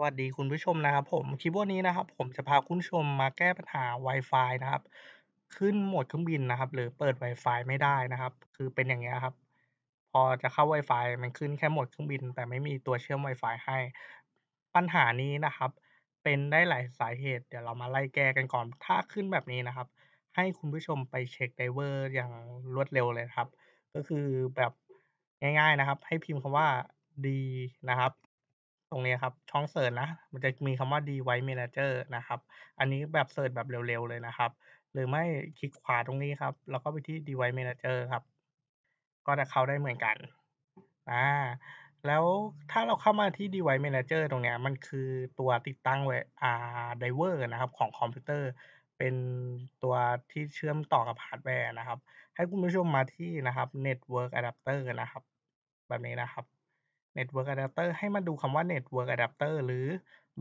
วัสดีคุณผู้ชมนะครับ ผมคลิปวันนี้นะครับ ผมจะพาคุณผู้ชมมาแก้ปัญหา Wi-Fi นะครับ ขึ้นโหมดเครื่องบินนะครับ หรือเปิด Wi-Fi ไม่ได้นะครับ คือเป็นอย่างเงี้ยครับ พอจะเข้า Wi-Fi มันขึ้นแค่โหมดเครื่องบิน แต่ไม่มีตัวเชื่อม Wi-Fi ให้ ปัญหานี้นะครับ เป็นได้หลายสาเหตุ เดี๋ยวเรามาไล่แก้กันก่อนถ้าขึ้นแบบนี้นะครับ ให้คุณผู้ชมไปเช็คไดเวอร์อย่างรวดเร็วเลยครับ ก็คือแบบง่าย ๆนะครับ ให้พิมพ์คำว่า D นะครับตรงนี้ครับช่องเสิร์ชนะ มันจะมีคำว่า Device Manager นะครับ อันนี้แบบเสิร์ชแบบเร็วๆเลยนะครับหรือไม่คลิกขวาตรงนี้ครับ แล้วก็ไปที่ Device Manager ครับ ก็จะเข้าได้เหมือนกันอ่าแล้วถ้าเราเข้ามาที่ Device Manager ตรงนี้มันคือตัวติดตั้งไว้อ่า driver นะครับ ของคอมพิวเตอร์ เป็นตัวที่เชื่อมต่อกับฮาร์ดแวร์นะครับ ให้คุณผู้ชมมาที่นะครับ Network Adapter นะครับ แบบนี้นะครับ Network Adapter ให้มาดูคำว่า Network Adapter หรือ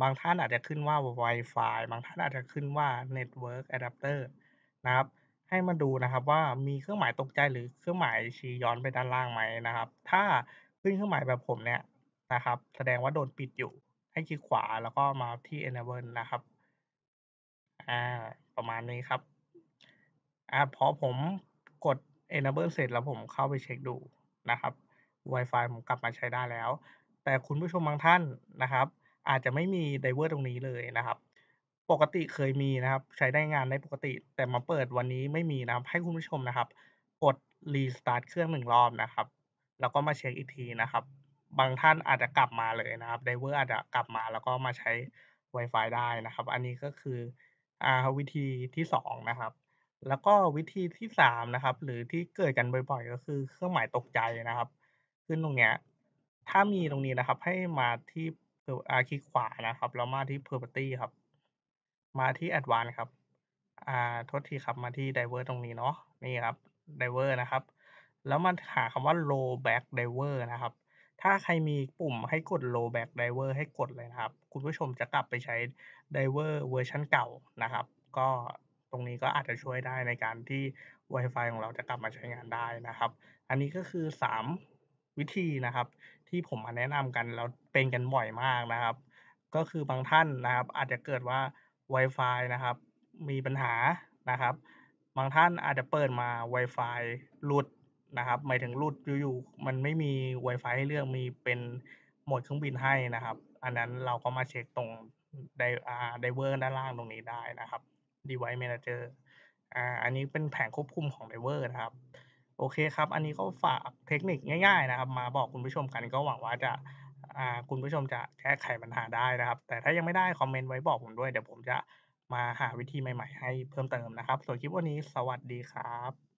บางท่านอาจจะขึ้นว่า Wi-Fi บางท่านอาจจะขึ้นว่า Network Adapter นะครับ ให้มาดูนะครับว่ามีเครื่องหมายตกใจหรือเครื่องหมายชี้ย้อนไปด้านล่างไหมนะครับ ถ้าขึ้นเครื่องหมายแบบผมเนี่ยนะครับ แสดงว่าโดนปิดอยู่ให้คลิกขวาแล้วก็มาที่ Enable นะครับอ่าประมาณนี้ครับอ่าพอผมกด Enable เสร็จแล้วผมเข้าไปเช็คดูนะครับ Wi-Fi ผมกลับมาใช้ได้แล้ว แต่คุณผู้ชมบางท่านนะครับ อาจจะไม่มีไดเวอร์ตรงนี้เลยนะครับ ปกติเคยมีนะครับ ใช้ได้งานได้ปกติ แต่มาเปิดวันนี้ไม่มีนะครับ ให้คุณผู้ชมนะครับ กดรีสตาร์ทเครื่องหนึ่งรอบนะครับ แล้วก็มาเช็คอีกที นะครับ บางท่านอาจจะกลับมาเลยนะครับไดเวอร์อาจจะกลับมา แล้วก็มาใช้ Wi-Fi ได้นะครับ อันนี้ก็คืออ่าวิธีที่2นะครับแล้วก็วิธีที่3นะครับ หรือที่เกิดกันบ่อยๆก็คือเครื่องหมายตกใจนะครับขึ้นตรงเนี้ยถ้ามีตรงนี้นะครับ ให้มาที่อ่าคลิกขวานะครับแล้วมาที่ property ครับ มาที่ advanced ครับ อ่าทษทีครับมาที่ diver ตรงนี้เนาะ นี่ครับ diver นะครับ แล้วมาหาคำว่า low back diver นะครับ ถ้าใครมีปุ่มให้กด low back diver ให้กดเลยนะครับ คุณผู้ชมจะกลับไปใช้ diver เวอร์ชันเก่านะครับ ก็ตรงนี้ก็อาจจะช่วยได้ในการที่ Wi-Fi ของเราจะกลับมาใช้งานได้นะครับ อันนี้ก็คือ 3วิธีนะครับที่ผมมาแนะนำกัน แล้วเป็นกันบ่อยมากนะครับ ก็คือบางท่านนะครับ อาจจะเกิดว่า Wi-Fi นะครับมีปัญหานะครับ บางท่านอาจจะเปิดมา Wi-Fi หลุดนะครับ หมายถึงรลุดอยู่ๆมันไม่มี Wi-Fi ให้เลือก มีเป็นโหมดเครื่องบินให้นะครับ อันนั้นเราก็มาเช็คตรงไดอารไดเวอร์ด้านล่างตรงนี้ได้นะครับ Device Manager อ่าอันนี้เป็นแผงควบคุมของไดเวอร์นะครับโอเคครับ อันนี้ก็ฝากเทคนิคง่ายๆนะครับ มาบอกคุณผู้ชมกันก็หวังว่าจะคุณผู้ชมจะแก้ไขปัญหาได้นะครับ แต่ถ้ายังไม่ได้คอมเมนต์ไว้บอกผมด้วย เดี๋ยวผมจะมาหาวิธีใหม่ๆให้เพิ่มเติมนะครับ ส่วนคลิปวันนี้สวัสดีครับ